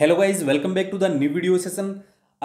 hello guys welcome back to the new video session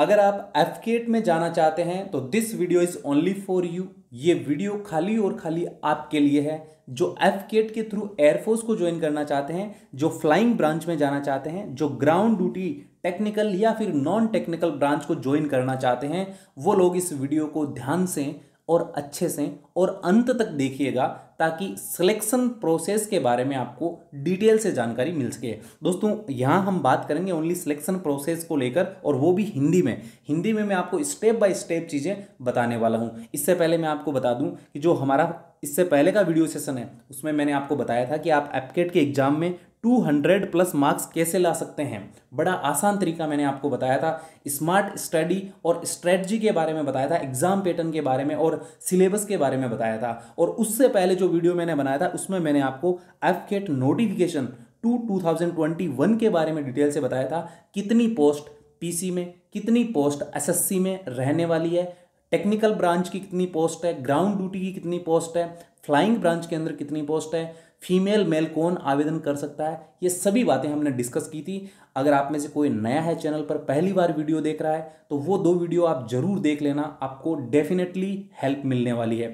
अगर आप F में जाना चाहते हैं तो this video is only for you ये वीडियो खाली और खाली आपके लिए है जो एफ के थ्रू एयरफोर्स को ज्वाइन करना चाहते हैं जो फ्लाइंग ब्रांच में जाना चाहते हैं जो ग्राउंड ड्यूटी टेक्निकल या फिर नॉन टेक्निकल ब्रांच को ज्वाइन करना चाहते हैं वो लोग इस वीडियो को ध्यान से और अच्छे से और अंत तक देखिएगा ताकि सिलेक्शन प्रोसेस के बारे में आपको डिटेल से जानकारी मिल सके दोस्तों यहाँ हम बात करेंगे ओनली सिलेक्शन प्रोसेस को लेकर और वो भी हिंदी में हिंदी में मैं आपको स्टेप बाय स्टेप चीज़ें बताने वाला हूँ इससे पहले मैं आपको बता दूँ कि जो हमारा इससे पहले का वीडियो सेशन है उसमें मैंने आपको बताया था कि आप एपकेट के एग्जाम में 200 प्लस मार्क्स कैसे ला सकते हैं बड़ा आसान तरीका मैंने आपको बताया था स्मार्ट स्टडी और स्ट्रेटजी के बारे में बताया था एग्जाम पैटर्न के बारे में और सिलेबस के बारे में बताया था और उससे पहले जो वीडियो मैंने बनाया था उसमें मैंने आपको AFCAT notification two two thousand twenty one के बारे में डिटेल से बताया था कितनी पोस्ट पीसी में कितनी पोस्ट एस में रहने वाली है टेक्निकल ब्रांच की कितनी पोस्ट है ग्राउंड ड्यूटी की कितनी पोस्ट है फ्लाइंग ब्रांच के अंदर कितनी पोस्ट है फीमेल मेल कौन आवेदन कर सकता है ये सभी बातें हमने डिस्कस की थी अगर आप में से कोई नया है चैनल पर पहली बार वीडियो देख रहा है तो वो दो वीडियो आप जरूर देख लेना आपको डेफिनेटली हेल्प मिलने वाली है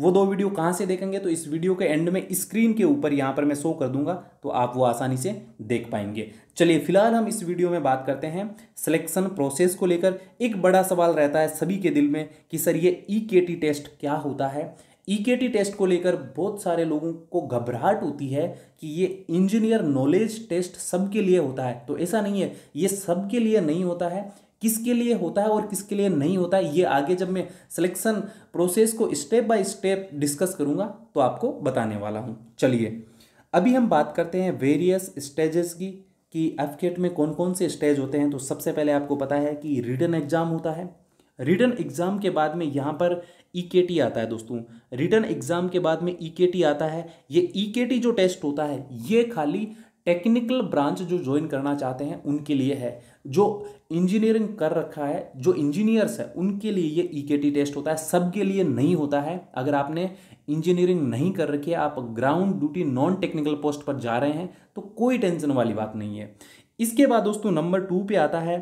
वो दो वीडियो कहाँ से देखेंगे तो इस वीडियो के एंड में स्क्रीन के ऊपर यहाँ पर मैं शो कर दूंगा तो आप वो आसानी से देख पाएंगे चलिए फिलहाल हम इस वीडियो में बात करते हैं सिलेक्शन प्रोसेस को लेकर एक बड़ा सवाल रहता है सभी के दिल में कि सर ये ई e टेस्ट क्या होता है ईकेटी e टेस्ट को लेकर बहुत सारे लोगों को घबराहट होती है कि ये इंजीनियर नॉलेज टेस्ट सबके लिए होता है तो ऐसा नहीं है ये सबके लिए नहीं होता है किसके लिए होता है और किसके लिए नहीं होता है ये आगे जब मैं सिलेक्शन प्रोसेस को स्टेप बाय स्टेप डिस्कस करूंगा तो आपको बताने वाला हूँ चलिए अभी हम बात करते हैं वेरियस स्टेजेस की कि एफकेट में कौन कौन से स्टेज होते हैं तो सबसे पहले आपको पता है कि रिटर्न एग्जाम होता है रिटर्न एग्ज़ाम के बाद में यहाँ पर ई e आता है दोस्तों रिटर्न एग्ज़ाम के बाद में ई e आता है ये ई e जो टेस्ट होता है ये खाली टेक्निकल ब्रांच जो ज्वाइन करना चाहते हैं उनके लिए है जो इंजीनियरिंग कर रखा है जो इंजीनियर्स है उनके लिए ये ई टेस्ट होता है सबके लिए नहीं होता है अगर आपने इंजीनियरिंग नहीं कर रखी है आप ground duty non technical post पर जा रहे हैं तो कोई टेंशन वाली बात नहीं है इसके बाद दोस्तों नंबर टू पे आता है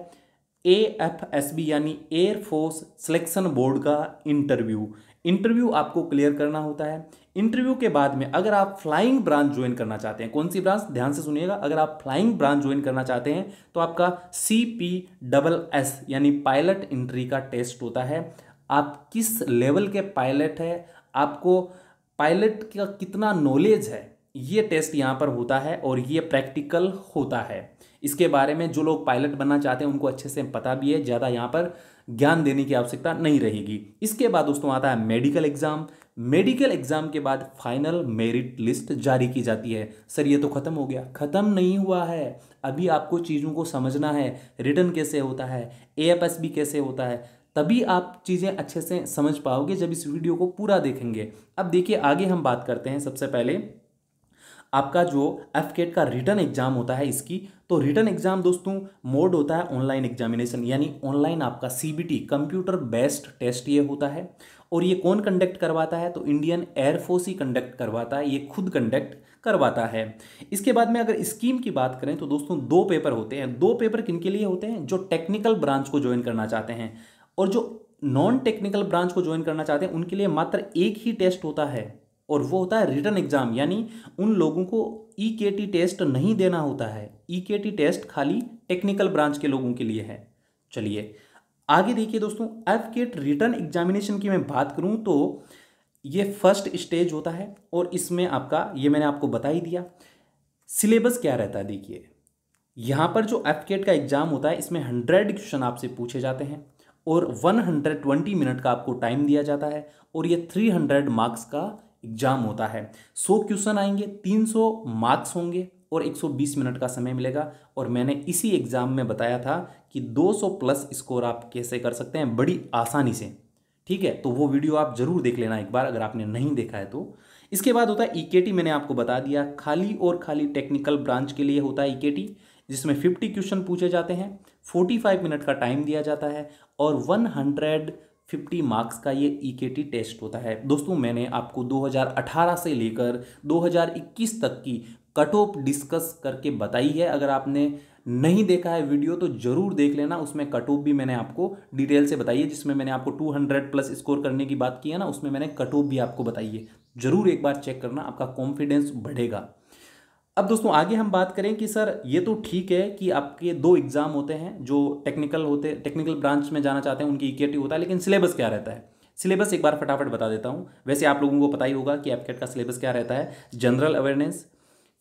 ए एफ एस बी यानी एयर फोर्स सिलेक्शन बोर्ड का इंटरव्यू इंटरव्यू आपको क्लियर करना होता है इंटरव्यू के बाद में अगर आप फ्लाइंग ब्रांच ज्वाइन करना चाहते हैं कौन सी ब्रांच ध्यान से सुनिएगा अगर आप फ्लाइंग ब्रांच ज्वाइन करना चाहते हैं तो आपका सी पी डबल एस यानी पायलट इंट्री का टेस्ट होता है आप किस लेवल के पायलट है आपको पायलट का कितना नॉलेज है ये टेस्ट यहाँ पर होता है और ये प्रैक्टिकल होता है इसके बारे में जो लोग पायलट बनना चाहते हैं उनको अच्छे से पता भी है ज़्यादा यहाँ पर ज्ञान देने की आवश्यकता नहीं रहेगी इसके बाद दोस्तों आता है मेडिकल एग्जाम मेडिकल एग्जाम के बाद फाइनल मेरिट लिस्ट जारी की जाती है सर ये तो ख़त्म हो गया ख़त्म नहीं हुआ है अभी आपको चीज़ों को समझना है रिटर्न कैसे होता है ए कैसे होता है तभी आप चीज़ें अच्छे से समझ पाओगे जब इस वीडियो को पूरा देखेंगे अब देखिए आगे हम बात करते हैं सबसे पहले आपका जो एफ केट का रिटर्न एग्जाम होता है इसकी तो रिटर्न एग्जाम दोस्तों मोड होता है ऑनलाइन एग्जामिनेशन यानी ऑनलाइन आपका सीबीटी कंप्यूटर बेस्ड टेस्ट ये होता है और ये कौन कंडक्ट करवाता है तो इंडियन एयरफोर्स ही कंडक्ट करवाता है ये खुद कंडक्ट करवाता है इसके बाद में अगर स्कीम की बात करें तो दोस्तों दो पेपर होते हैं दो पेपर किन के लिए होते हैं जो टेक्निकल ब्रांच को ज्वाइन करना चाहते हैं और जो नॉन टेक्निकल ब्रांच को ज्वाइन करना चाहते हैं उनके लिए मात्र एक ही टेस्ट होता है और वो होता है रिटर्न एग्ज़ाम यानी उन लोगों को ई के टी टेस्ट नहीं देना होता है ई के टी टेस्ट खाली टेक्निकल ब्रांच के लोगों के लिए है चलिए आगे देखिए दोस्तों एफ केट रिटर्न एग्जामिनेशन की मैं बात करूँ तो ये फर्स्ट स्टेज होता है और इसमें आपका ये मैंने आपको बता ही दिया सिलेबस क्या रहता है देखिए यहाँ पर जो एफ का एग्ज़ाम होता है इसमें हंड्रेड क्वेश्चन आपसे पूछे जाते हैं और 120 मिनट का आपको टाइम दिया जाता है और ये 300 मार्क्स का एग्जाम होता है सौ क्वेश्चन आएंगे तीन सौ मार्क्स होंगे और 120 मिनट का समय मिलेगा और मैंने इसी एग्ज़ाम में बताया था कि 200 प्लस स्कोर आप कैसे कर सकते हैं बड़ी आसानी से ठीक है तो वो वीडियो आप ज़रूर देख लेना एक बार अगर आपने नहीं देखा है तो इसके बाद होता है ई e मैंने आपको बता दिया खाली और खाली टेक्निकल ब्रांच के लिए होता है ई e जिसमें 50 क्वेश्चन पूछे जाते हैं 45 मिनट का टाइम दिया जाता है और 100 50 मार्क्स का ये ई e टेस्ट होता है दोस्तों मैंने आपको 2018 से लेकर 2021 तक की कट ऑफ डिस्कस करके बताई है अगर आपने नहीं देखा है वीडियो तो ज़रूर देख लेना उसमें कट ऑफ भी मैंने आपको डिटेल से बताई है जिसमें मैंने आपको 200 प्लस स्कोर करने की बात की है ना उसमें मैंने कट ऑफ भी आपको बताई है ज़रूर एक बार चेक करना आपका कॉन्फिडेंस बढ़ेगा अब दोस्तों आगे हम बात करें कि सर ये तो ठीक है कि आपके दो एग्ज़ाम होते हैं जो टेक्निकल होते टेक्निकल ब्रांच में जाना चाहते हैं उनकी ई e होता है लेकिन सिलेबस क्या रहता है सिलेबस एक बार फटाफट बता देता हूँ वैसे आप लोगों को पता ही होगा कि एपकेट का सिलेबस क्या रहता है जनरल अवेयरनेस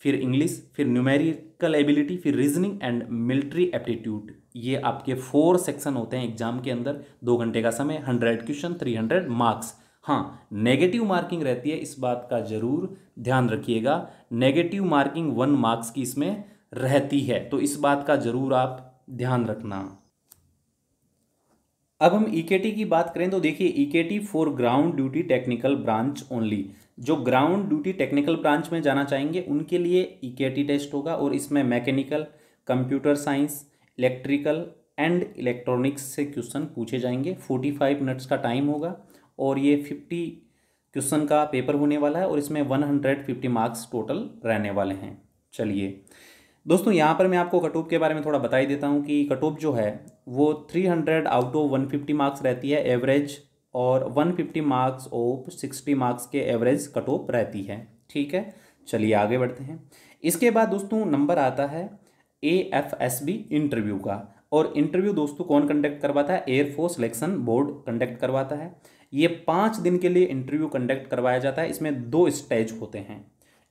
फिर इंग्लिश फिर न्यूमेरिकल एबिलिटी फिर रीजनिंग एंड मिलिट्री एप्टीट्यूड ये आपके फोर सेक्शन होते हैं एग्जाम के अंदर दो घंटे का समय hundred question three hundred marks हाँ नेगेटिव मार्किंग रहती है इस बात का ज़रूर ध्यान रखिएगा नेगेटिव मार्किंग वन मार्क्स की इसमें रहती है तो इस बात का ज़रूर आप ध्यान रखना अब हम ईकेटी e की बात करें तो देखिए EKT for ground duty technical branch only जो ग्राउंड ड्यूटी टेक्निकल ब्रांच में जाना चाहेंगे उनके लिए ईकेटी e टेस्ट होगा और इसमें mechanical computer science electrical and electronics से क्वेश्चन पूछे जाएंगे फोर्टी फाइव मिनट्स का टाइम होगा और ये फिफ्टी क्वेश्चन का पेपर होने वाला है और इसमें one hundred fifty marks total रहने वाले हैं चलिए दोस्तों यहाँ पर मैं आपको कटोप के बारे में थोड़ा बताई देता हूँ कि कटोप जो है वो three hundred out of one fifty marks रहती है एवरेज और one fifty marks of sixty marks के एवरेज कटोप रहती है ठीक है चलिए आगे बढ़ते हैं इसके बाद दोस्तों नंबर आता है A F S B interview का और इंटरव्यू दोस्तों कौन कंडक्ट करवाता है एयरफोर्स सिलेक्शन बोर्ड कंडक्ट करवाता है ये पाँच दिन के लिए इंटरव्यू कंडक्ट करवाया जाता है इसमें दो स्टेज होते हैं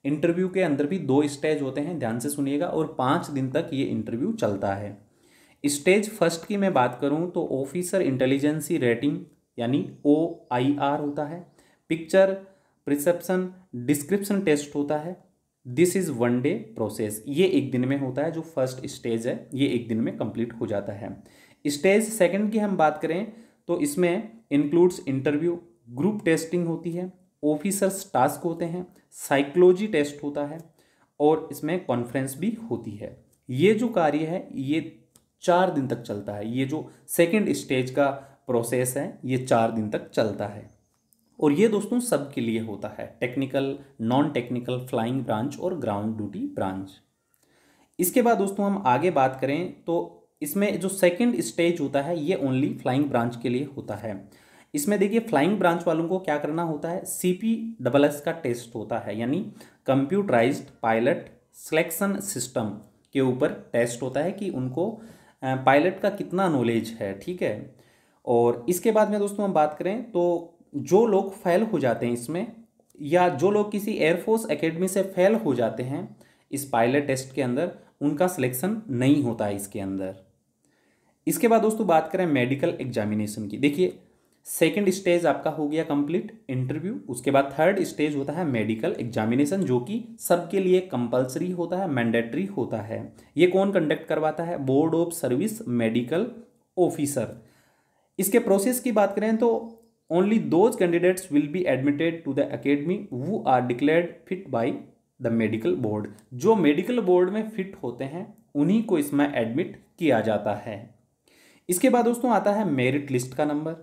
इंटरव्यू के अंदर भी दो स्टेज होते हैं ध्यान से सुनिएगा और पाँच दिन तक ये इंटरव्यू चलता है स्टेज फर्स्ट की मैं बात करूँ तो ऑफिसर इंटेलिजेंसी रेटिंग यानी ओ आई आर होता है पिक्चर प्रिसेप्शन डिस्क्रिप्शन टेस्ट होता है this is one day process ये एक दिन में होता है जो फर्स्ट स्टेज है ये एक दिन में कंप्लीट हो जाता है स्टेज सेकंड की हम बात करें तो इसमें इंक्लूड्स इंटरव्यू ग्रुप टेस्टिंग होती है ऑफिसर्स टास्क होते हैं साइकोलॉजी टेस्ट होता है और इसमें कॉन्फ्रेंस भी होती है ये जो कार्य है ये चार दिन तक चलता है ये जो सेकेंड स्टेज का प्रोसेस है ये चार दिन तक चलता है और ये दोस्तों सबके लिए होता है technical non technical flying branch और ग्राउंड ड्यूटी ब्रांच इसके बाद दोस्तों हम आगे बात करें तो इसमें जो सेकेंड स्टेज होता है ये ओनली फ्लाइंग ब्रांच के लिए होता है इसमें देखिए फ्लाइंग ब्रांच वालों को क्या करना होता है सी पी डबल एस का टेस्ट होता है यानी कंप्यूटराइज पायलट सिलेक्शन सिस्टम के ऊपर टेस्ट होता है कि उनको पायलट का कितना नॉलेज है ठीक है और इसके बाद में दोस्तों हम बात करें तो जो लोग फेल हो जाते हैं इसमें या जो लोग किसी एयरफोर्स एकेडमी से फेल हो जाते हैं इस पायलट टेस्ट के अंदर उनका सिलेक्शन नहीं होता है इसके अंदर इसके बाद दोस्तों बात करें मेडिकल एग्जामिनेशन की देखिए सेकेंड स्टेज आपका हो गया कंप्लीट इंटरव्यू उसके बाद थर्ड स्टेज होता है मेडिकल एग्जामिनेशन जो कि सबके लिए कंपलसरी होता है मैंडेटरी होता है ये कौन कंडक्ट करवाता है board of service medical officer इसके प्रोसेस की बात करें तो only those candidates will be admitted to the academy who are declared fit by the medical board जो मेडिकल बोर्ड में फिट होते हैं उन्हीं को इसमें एडमिट किया जाता है इसके बाद दोस्तों आता है मेरिट लिस्ट का नंबर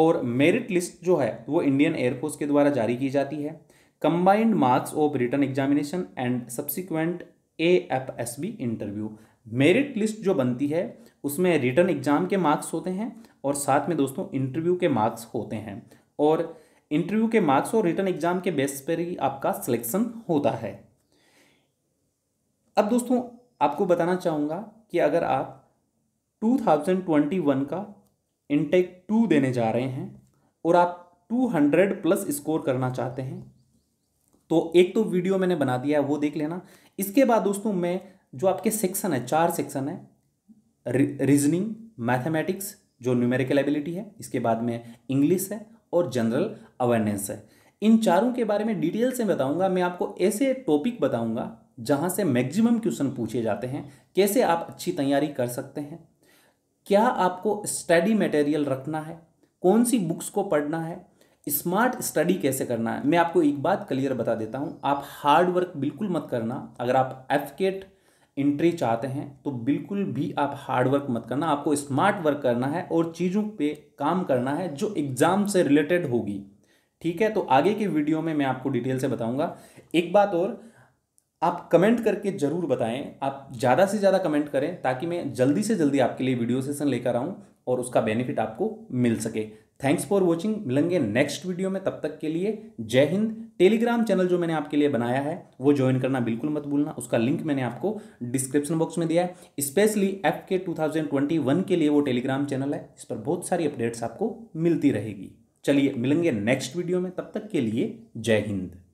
और मेरिट लिस्ट जो है वो इंडियन एयरफोर्स के द्वारा जारी की जाती है combined marks of written examination and subsequent A F S B interview merit list जो बनती है उसमें रिटर्न एग्जाम के मार्क्स होते हैं और साथ में दोस्तों इंटरव्यू के मार्क्स होते हैं और इंटरव्यू के मार्क्स और रिटर्न एग्जाम के बेस पर ही आपका सिलेक्शन होता है अब दोस्तों आपको बताना चाहूँगा कि अगर आप 2021 का इनटेक टू देने जा रहे हैं और आप 200 प्लस स्कोर करना चाहते हैं तो एक तो वीडियो मैंने बना दिया है वो देख लेना इसके बाद दोस्तों मैं जो आपके सेक्शन है चार सेक्शन है रीजनिंग मैथमेटिक्स जो न्यूमेरिकल एबिलिटी है इसके बाद में इंग्लिश है और जनरल अवेयरनेस है इन चारों के बारे में डिटेल से बताऊंगा मैं आपको ऐसे टॉपिक बताऊंगा जहां से मैक्सिमम क्वेश्चन पूछे जाते हैं कैसे आप अच्छी तैयारी कर सकते हैं क्या आपको स्टडी मटेरियल रखना है कौन सी बुक्स को पढ़ना है स्मार्ट स्टडी कैसे करना है मैं आपको एक बात क्लियर बता देता हूँ आप हार्ड वर्क बिल्कुल मत करना अगर आप एफकेट इंट्री चाहते हैं तो बिल्कुल भी आप हार्ड वर्क मत करना आपको स्मार्ट वर्क करना है और चीज़ों पे काम करना है जो एग्ज़ाम से रिलेटेड होगी ठीक है तो आगे के वीडियो में मैं आपको डिटेल से बताऊंगा एक बात और आप कमेंट करके ज़रूर बताएं आप ज़्यादा से ज़्यादा कमेंट करें ताकि मैं जल्दी से जल्दी आपके लिए वीडियो सेशन लेकर आऊँ और उसका बेनिफिट आपको मिल सके थैंक्स फॉर वॉचिंग मिलेंगे नेक्स्ट वीडियो में तब तक के लिए जय हिंद टेलीग्राम चैनल जो मैंने आपके लिए बनाया है वो ज्वाइन करना बिल्कुल मत भूलना उसका लिंक मैंने आपको डिस्क्रिप्शन बॉक्स में दिया है स्पेशली एफ के 2021 के लिए वो टेलीग्राम चैनल है इस पर बहुत सारी अपडेट्स आपको मिलती रहेगी चलिए मिलेंगे नेक्स्ट वीडियो में तब तक के लिए जय हिंद